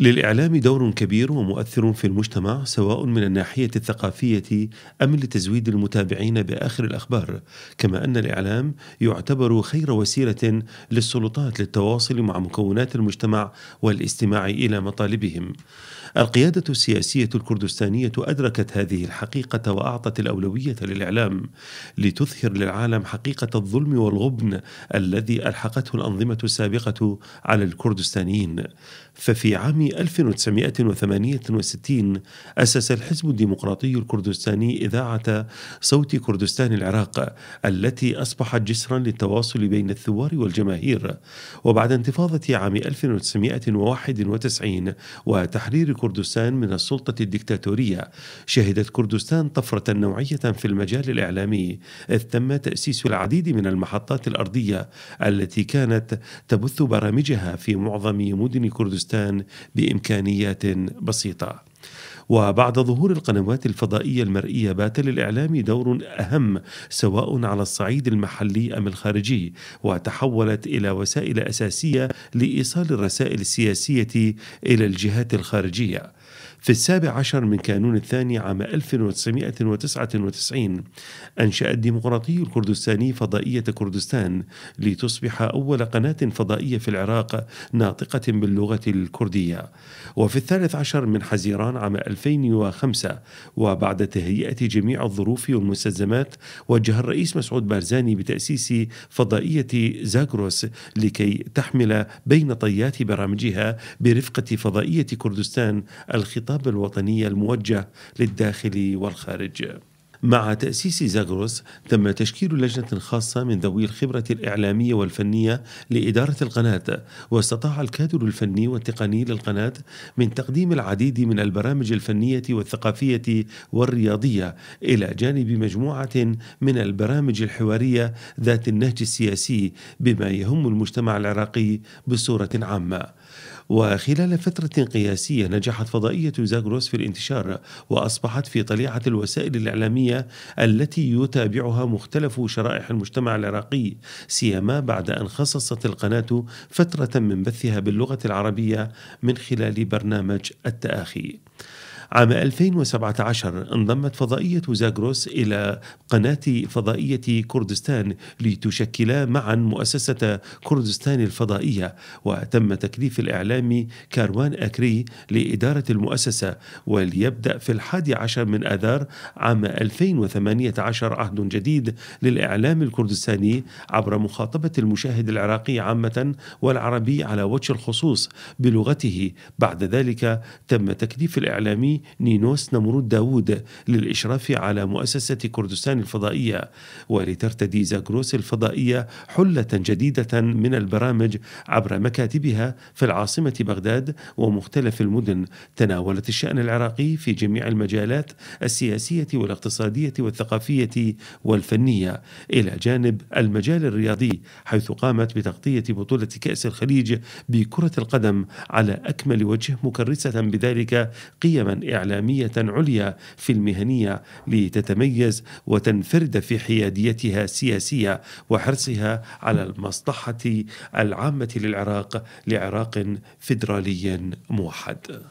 للإعلام دور كبير ومؤثر في المجتمع سواء من الناحية الثقافية أم لتزويد المتابعين بآخر الأخبار، كما أن الإعلام يعتبر خير وسيلة للسلطات للتواصل مع مكونات المجتمع والاستماع إلى مطالبهم. القيادة السياسية الكردستانية أدركت هذه الحقيقة وأعطت الأولوية للإعلام لتظهر للعالم حقيقة الظلم والغبن الذي ألحقته الأنظمة السابقة على الكردستانيين. ففي عام 1968 أسس الحزب الديمقراطي الكردستاني إذاعة صوت كردستان العراق التي أصبحت جسرا للتواصل بين الثوار والجماهير وبعد انتفاضة عام 1991 وتحرير كردستان من السلطة الدكتاتورية شهدت كردستان طفرة نوعية في المجال الإعلامي إذ تم تأسيس العديد من المحطات الأرضية التي كانت تبث برامجها في معظم مدن كردستان بامكانيات بسيطه وبعد ظهور القنوات الفضائية المرئية بات للإعلام دور أهم سواء على الصعيد المحلي أم الخارجي وتحولت إلى وسائل أساسية لإيصال الرسائل السياسية إلى الجهات الخارجية في السابع عشر من كانون الثاني عام 1999 أنشأ الديمقراطي الكردستاني فضائية كردستان لتصبح أول قناة فضائية في العراق ناطقة باللغة الكردية وفي الثالث عشر من حزيران عام 2005 وبعد تهيئة جميع الظروف والمستلزمات وجه الرئيس مسعود بارزاني بتأسيس فضائية زاغروس لكي تحمل بين طيات برامجها برفقة فضائية كردستان الخطاب الخطاب الوطني الموجه للداخل والخارج مع تأسيس زاغروس تم تشكيل لجنة خاصة من ذوي الخبرة الإعلامية والفنية لإدارة القناة واستطاع الكادر الفني والتقني للقناة من تقديم العديد من البرامج الفنية والثقافية والرياضية إلى جانب مجموعة من البرامج الحوارية ذات النهج السياسي بما يهم المجتمع العراقي بصورة عامة وخلال فترة قياسية نجحت فضائية زاغروس في الانتشار وأصبحت في طليعة الوسائل الإعلامية التي يتابعها مختلف شرائح المجتمع العراقي سيما بعد أن خصصت القناة فترة من بثها باللغة العربية من خلال برنامج التآخي. عام 2017 انضمت فضائية زاغروس إلى قناة فضائية كردستان لتشكلا معا مؤسسة كردستان الفضائية وتم تكليف الإعلامي كاروان أكري لإدارة المؤسسة وليبدأ في الحادي عشر من آذار عام 2018 عهد جديد للإعلام الكردستاني عبر مخاطبة المشاهد العراقي عامة والعربي على وجه الخصوص بلغته بعد ذلك تم تكليف الإعلامي نينوس نمرود داوود للإشراف على مؤسسة كردستان الفضائية ولترتدي زاكروس الفضائية حلة جديدة من البرامج عبر مكاتبها في العاصمة بغداد ومختلف المدن تناولت الشأن العراقي في جميع المجالات السياسية والاقتصادية والثقافية والفنية إلى جانب المجال الرياضي حيث قامت بتغطية بطولة كأس الخليج بكرة القدم على أكمل وجه مكرسة بذلك قيما إعلامية عليا في المهنية لتتميز وتنفرد في حياديتها السياسية وحرصها على المصلحة العامة للعراق لعراق فيدرالي موحد